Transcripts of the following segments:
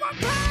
my power.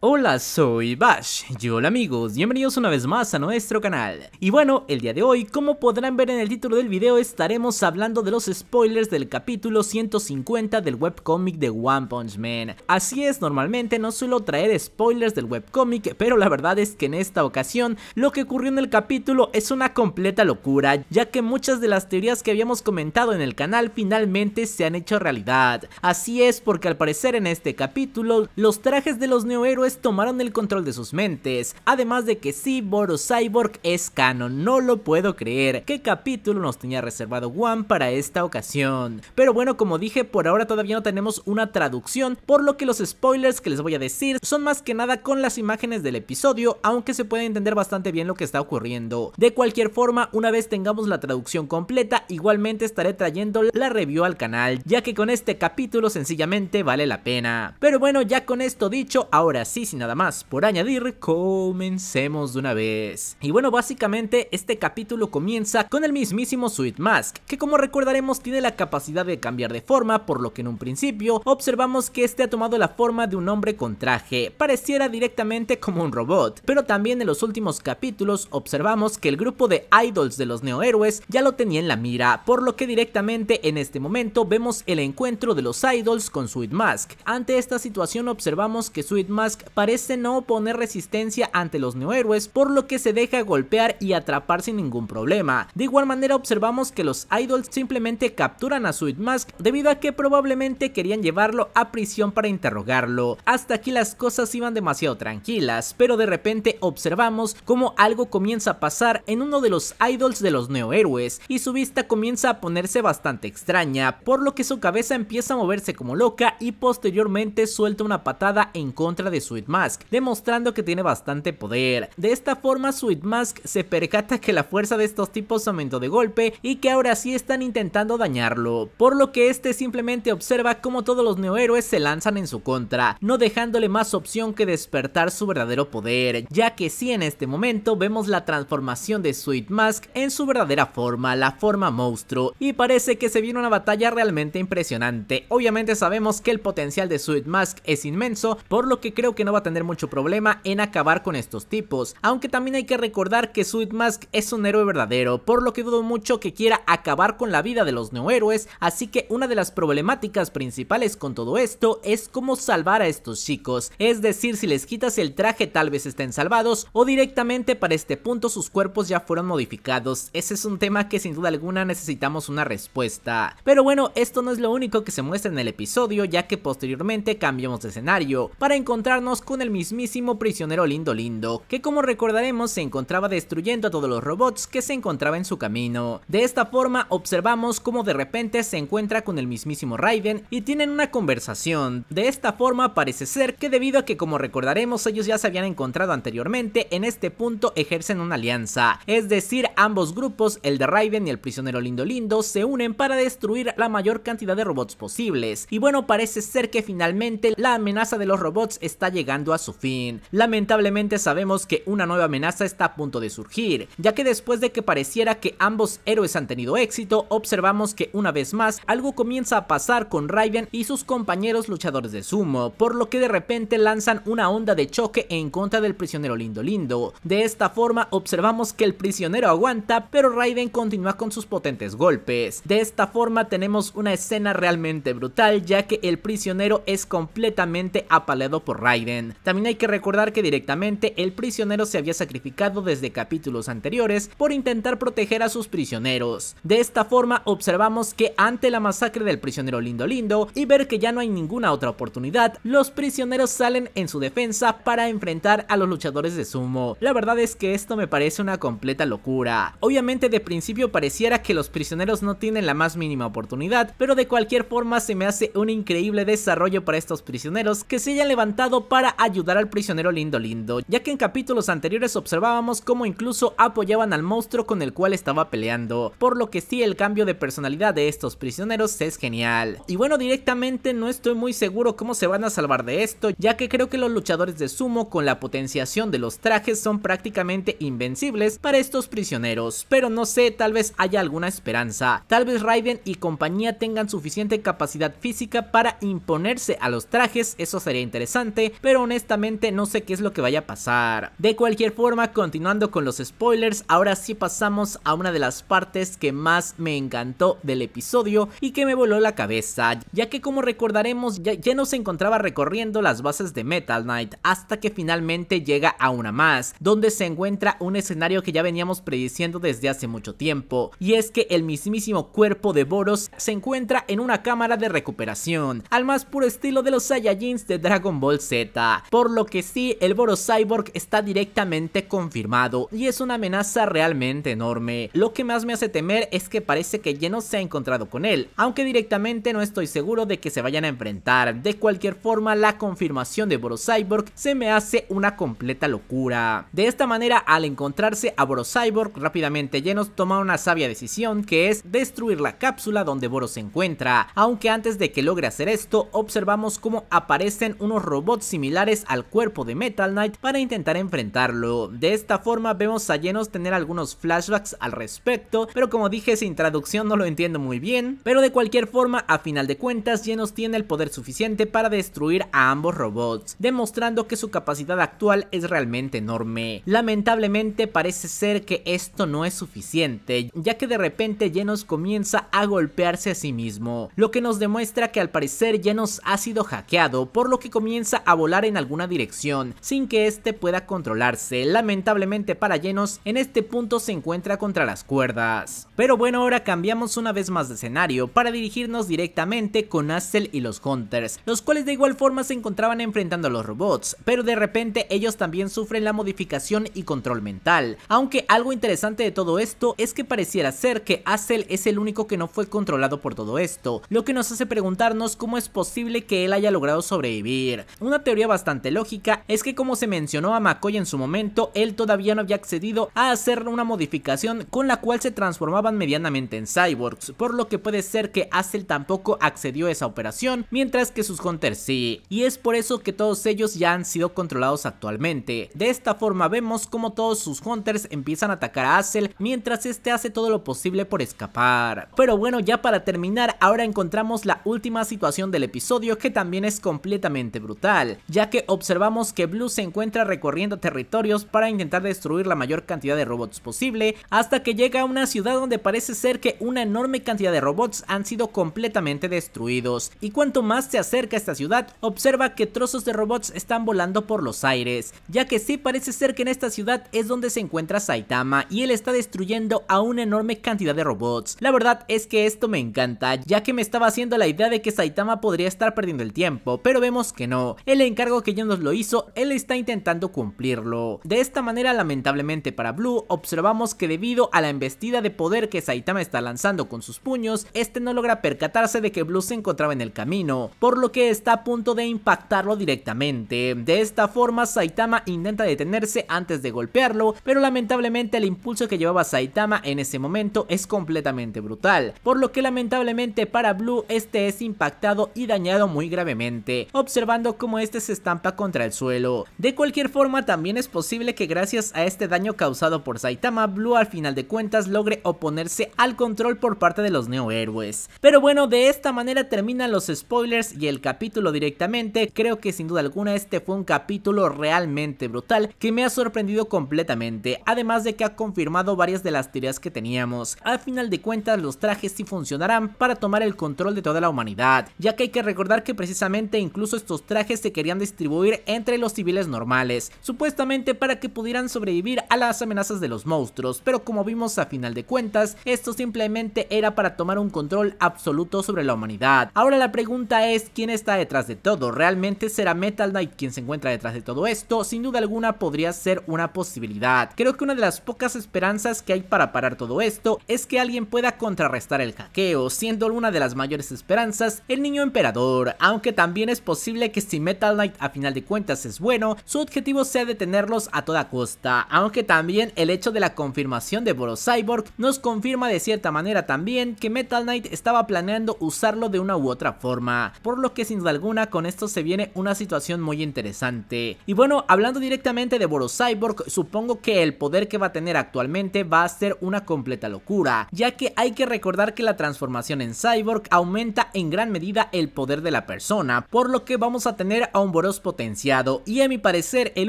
Hola, soy Bash. Y hola amigos, bienvenidos una vez más a nuestro canal. Y bueno, el día de hoy, como podrán ver en el título del video, estaremos hablando de los spoilers del capítulo 150 del webcómic de One Punch Man. Así es, normalmente no suelo traer spoilers del webcómic, pero la verdad es que en esta ocasión lo que ocurrió en el capítulo es una completa locura, ya que muchas de las teorías que habíamos comentado en el canal finalmente se han hecho realidad. Así es porque al parecer en este capítulo, los trajes de los neohéroes pues tomaron el control de sus mentes. Además de que sí, Boros Cyborg es canon, no lo puedo creer. ¿Qué capítulo nos tenía reservado One para esta ocasión? Pero bueno, como dije, por ahora todavía no tenemos una traducción, por lo que los spoilers que les voy a decir son más que nada con las imágenes del episodio, aunque se puede entender bastante bien lo que está ocurriendo. De cualquier forma, una vez tengamos la traducción completa, igualmente estaré trayendo la review al canal, ya que con este capítulo sencillamente vale la pena. Pero bueno, ya con esto dicho, ahora sí y nada más por añadir, comencemos de una vez. Y bueno, básicamente este capítulo comienza con el mismísimo Sweet Mask, que como recordaremos tiene la capacidad de cambiar de forma, por lo que en un principio observamos que este ha tomado la forma de un hombre con traje, pareciera directamente como un robot, pero también en los últimos capítulos observamos que el grupo de idols de los neohéroes ya lo tenía en la mira, por lo que directamente en este momento vemos el encuentro de los idols con Sweet Mask. Ante esta situación observamos que Sweet Mask parece no oponer resistencia ante los neohéroes, por lo que se deja golpear y atrapar sin ningún problema. De igual manera observamos que los idols simplemente capturan a Sweet Mask debido a que probablemente querían llevarlo a prisión para interrogarlo. Hasta aquí las cosas iban demasiado tranquilas, pero de repente observamos cómo algo comienza a pasar en uno de los idols de los neohéroes y su vista comienza a ponerse bastante extraña, por lo que su cabeza empieza a moverse como loca y posteriormente suelta una patada en contra de su Mask, demostrando que tiene bastante poder. De esta forma Sweet Mask se percata que la fuerza de estos tipos aumentó de golpe y que ahora sí están intentando dañarlo, por lo que este simplemente observa cómo todos los neohéroes se lanzan en su contra, no dejándole más opción que despertar su verdadero poder, ya que si en este momento vemos la transformación de Sweet Mask en su verdadera forma, la forma monstruo, y parece que se viene una batalla realmente impresionante. Obviamente sabemos que el potencial de Sweet Mask es inmenso, por lo que creo que no va a tener mucho problema en acabar con estos tipos, aunque también hay que recordar que Sweet Mask es un héroe verdadero, por lo que dudo mucho que quiera acabar con la vida de los neohéroes. así que una de las problemáticas principales con todo esto es cómo salvar a estos chicos, es decir, si les quitas el traje tal vez estén salvados o directamente para este punto sus cuerpos ya fueron modificados, ese es un tema que sin duda alguna necesitamos una respuesta. Pero bueno, esto no es lo único que se muestra en el episodio ya que posteriormente cambiamos de escenario para encontrarnos con el mismísimo prisionero Lindo Lindo, que como recordaremos se encontraba destruyendo a todos los robots que se encontraba en su camino. De esta forma observamos cómo de repente se encuentra con el mismísimo Raiden y tienen una conversación. De esta forma parece ser que debido a que como recordaremos ellos ya se habían encontrado anteriormente, en este punto ejercen una alianza. Es decir, ambos grupos, el de Raiden y el prisionero Lindo Lindo, se unen para destruir la mayor cantidad de robots posibles. Y bueno, parece ser que finalmente la amenaza de los robots está llegando llegando a su fin. Lamentablemente sabemos que una nueva amenaza está a punto de surgir, ya que después de que pareciera que ambos héroes han tenido éxito, observamos que una vez más algo comienza a pasar con Raiden y sus compañeros luchadores de sumo, por lo que de repente lanzan una onda de choque en contra del prisionero Lindo Lindo. De esta forma observamos que el prisionero aguanta, pero Raiden continúa con sus potentes golpes. De esta forma tenemos una escena realmente brutal, ya que el prisionero es completamente apaleado por Raiden. También hay que recordar que directamente el prisionero se había sacrificado desde capítulos anteriores por intentar proteger a sus prisioneros. De esta forma observamos que ante la masacre del prisionero Lindo Lindo y ver que ya no hay ninguna otra oportunidad, los prisioneros salen en su defensa para enfrentar a los luchadores de sumo. La verdad es que esto me parece una completa locura. Obviamente de principio pareciera que los prisioneros no tienen la más mínima oportunidad, pero de cualquier forma se me hace un increíble desarrollo para estos prisioneros que se hayan levantado para ayudar al prisionero lindo lindo, ya que en capítulos anteriores observábamos cómo incluso apoyaban al monstruo con el cual estaba peleando, por lo que sí el cambio de personalidad de estos prisioneros es genial. Y bueno, directamente no estoy muy seguro cómo se van a salvar de esto, ya que creo que los luchadores de sumo con la potenciación de los trajes son prácticamente invencibles para estos prisioneros, pero no sé, tal vez haya alguna esperanza. Tal vez Raiden y compañía tengan suficiente capacidad física para imponerse a los trajes, eso sería interesante, pero honestamente no sé qué es lo que vaya a pasar. De cualquier forma, continuando con los spoilers, ahora sí pasamos a una de las partes que más me encantó del episodio y que me voló la cabeza, ya que como recordaremos ya, no se encontraba recorriendo las bases de Metal Knight hasta que finalmente llega a una más, donde se encuentra un escenario que ya veníamos prediciendo desde hace mucho tiempo, y es que el mismísimo cuerpo de Boros se encuentra en una cámara de recuperación, al más puro estilo de los Saiyajins de Dragon Ball Z. Por lo que sí, el Cyborg está directamente confirmado y es una amenaza realmente enorme. Lo que más me hace temer es que parece que Genos se ha encontrado con él, aunque directamente no estoy seguro de que se vayan a enfrentar. De cualquier forma, la confirmación de Cyborg se me hace una completa locura. De esta manera, al encontrarse a Cyborg, rápidamente Genos toma una sabia decisión que es destruir la cápsula donde Boros se encuentra, aunque antes de que logre hacer esto, observamos cómo aparecen unos robots similares al cuerpo de Metal Knight para intentar enfrentarlo. De esta forma vemos a Genos tener algunos flashbacks al respecto, pero como dije sin traducción no lo entiendo muy bien, pero de cualquier forma a final de cuentas Genos tiene el poder suficiente para destruir a ambos robots, demostrando que su capacidad actual es realmente enorme. Lamentablemente parece ser que esto no es suficiente, ya que de repente Genos comienza a golpearse a sí mismo, lo que nos demuestra que al parecer Genos ha sido hackeado, por lo que comienza a volar en alguna dirección sin que este pueda controlarse. Lamentablemente para Llenos en este punto se encuentra contra las cuerdas. Pero bueno, ahora cambiamos una vez más de escenario para dirigirnos directamente con Asel y los Hunters, los cuales de igual forma se encontraban enfrentando a los robots, pero de repente ellos también sufren la modificación y control mental. Aunque algo interesante de todo esto es que pareciera ser que Asel es el único que no fue controlado por todo esto, lo que nos hace preguntarnos cómo es posible que él haya logrado sobrevivir. Una teoría bastante lógica es que como se mencionó a McCoy en su momento, él todavía no había accedido a hacer una modificación con la cual se transformaban medianamente en cyborgs, por lo que puede ser que Hassel tampoco accedió a esa operación, mientras que sus hunters sí, y es por eso que todos ellos ya han sido controlados actualmente. De esta forma vemos como todos sus hunters empiezan a atacar a Hassel mientras este hace todo lo posible por escapar. Pero bueno, ya para terminar, ahora encontramos la última situación del episodio que también es completamente brutal, ya que observamos que Blue se encuentra recorriendo territorios para intentar destruir la mayor cantidad de robots posible, hasta que llega a una ciudad donde parece ser que una enorme cantidad de robots han sido completamente destruidos, y cuanto más se acerca a esta ciudad, observa que trozos de robots están volando por los aires, ya que sí parece ser que en esta ciudad es donde se encuentra Saitama y él está destruyendo a una enorme cantidad de robots. La verdad es que esto me encanta, ya que me estaba haciendo la idea de que Saitama podría estar perdiendo el tiempo, pero vemos que no. Él encarga que ya nos lo hizo, él está intentando cumplirlo. De esta manera, lamentablemente para Blue, observamos que debido a la embestida de poder que Saitama está lanzando con sus puños, este no logra percatarse de que Blue se encontraba en el camino, por lo que está a punto de impactarlo directamente. De esta forma, Saitama intenta detenerse antes de golpearlo, pero lamentablemente el impulso que llevaba Saitama en ese momento es completamente brutal, por lo que lamentablemente para Blue este es impactado y dañado muy gravemente, observando cómo este estampa contra el suelo. De cualquier forma, también es posible que gracias a este daño causado por Saitama, Blue al final de cuentas logre oponerse al control por parte de los neohéroes. Pero bueno, de esta manera terminan los spoilers y el capítulo directamente. Creo que sin duda alguna este fue un capítulo realmente brutal que me ha sorprendido completamente, además de que ha confirmado varias de las teorías que teníamos. Al final de cuentas, los trajes sí funcionarán para tomar el control de toda la humanidad, ya que hay que recordar que precisamente incluso estos trajes se querían distribuir entre los civiles normales, supuestamente para que pudieran sobrevivir a las amenazas de los monstruos, pero como vimos a final de cuentas, esto simplemente era para tomar un control absoluto sobre la humanidad. Ahora la pregunta es, ¿quién está detrás de todo? ¿Realmente será Metal Knight quien se encuentra detrás de todo esto? Sin duda alguna podría ser una posibilidad. Creo que una de las pocas esperanzas que hay para parar todo esto es que alguien pueda contrarrestar el hackeo, siendo una de las mayores esperanzas el niño emperador, aunque también es posible que si Metal Knight a final de cuentas es bueno, su objetivo sea detenerlos a toda costa, aunque también el hecho de la confirmación de Cyborg nos confirma de cierta manera también que Metal Knight estaba planeando usarlo de una u otra forma, por lo que sin duda alguna con esto se viene una situación muy interesante. Y bueno, hablando directamente de Cyborg supongo que el poder que va a tener actualmente va a ser una completa locura, ya que hay que recordar que la transformación en Cyborg aumenta en gran medida el poder de la persona, por lo que vamos a tener a un Boros potenciado y a mi parecer el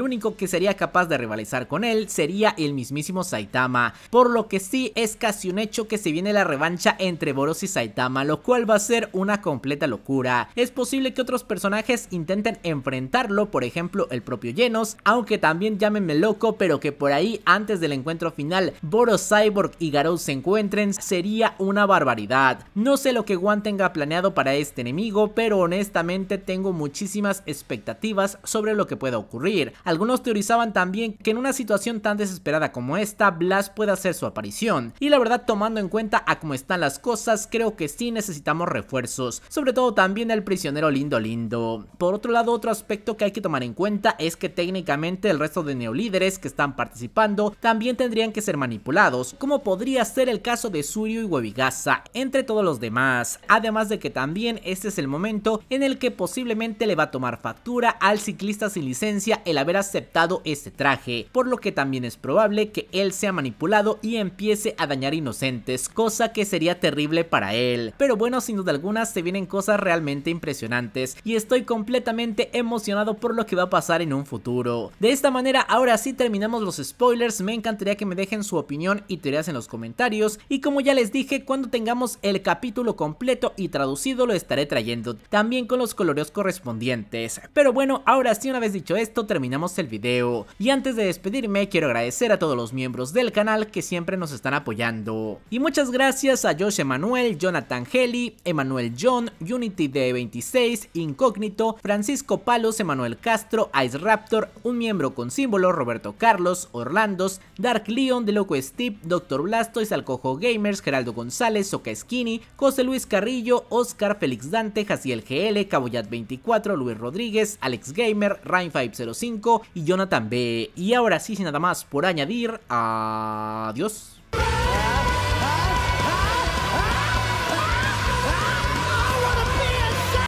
único que sería capaz de rivalizar con él sería el mismísimo Saitama, por lo que sí es casi un hecho que se viene la revancha entre Boros y Saitama, lo cual va a ser una completa locura. Es posible que otros personajes intenten enfrentarlo, por ejemplo el propio Genos, aunque también llámenme loco, pero que por ahí antes del encuentro final Boros Cyborg y Garou se encuentren sería una barbaridad. No sé lo que Guan tenga planeado para este enemigo, pero honestamente tengo muchísimas expectativas expectativas sobre lo que pueda ocurrir. Algunos teorizaban también que en una situación tan desesperada como esta, Blas puede hacer su aparición. Y la verdad, tomando en cuenta a cómo están las cosas, creo que sí necesitamos refuerzos, sobre todo también el prisionero lindo lindo. Por otro lado, otro aspecto que hay que tomar en cuenta es que técnicamente el resto de neolíderes que están participando también tendrían que ser manipulados, como podría ser el caso de Suryu y Webigasa, entre todos los demás. Además de que también este es el momento en el que posiblemente le va a tomar factura al ciclista sin licencia el haber aceptado este traje, por lo que también es probable que él sea manipulado y empiece a dañar inocentes, cosa que sería terrible para él. Pero bueno, sin duda alguna se vienen cosas realmente impresionantes y estoy completamente emocionado por lo que va a pasar en un futuro. De esta manera, ahora sí terminamos los spoilers, me encantaría que me dejen su opinión y teorías en los comentarios y como ya les dije, cuando tengamos el capítulo completo y traducido lo estaré trayendo, también con los colores correspondientes. Pero bueno, ahora sí una vez dicho esto terminamos el video. Y antes de despedirme quiero agradecer a todos los miembros del canal que siempre nos están apoyando. Y muchas gracias a Josh Emanuel, Jonathan Heli, Emanuel John, Unity de 26 Incógnito, Francisco Palos, Emanuel Castro, Ice Raptor, un miembro con símbolo, Roberto Carlos, Orlandos, Dark Leon, De Loco Steve, Doctor blastois Alcojo Gamers, Geraldo González, Soca Skinny, José Luis Carrillo, Oscar, Félix Dante, Jaciel GL, Caboyat24, Luis Rodríguez, Alex Gamer, Rain505 y Jonathan B. Y ahora sí, sin nada más por añadir, adiós.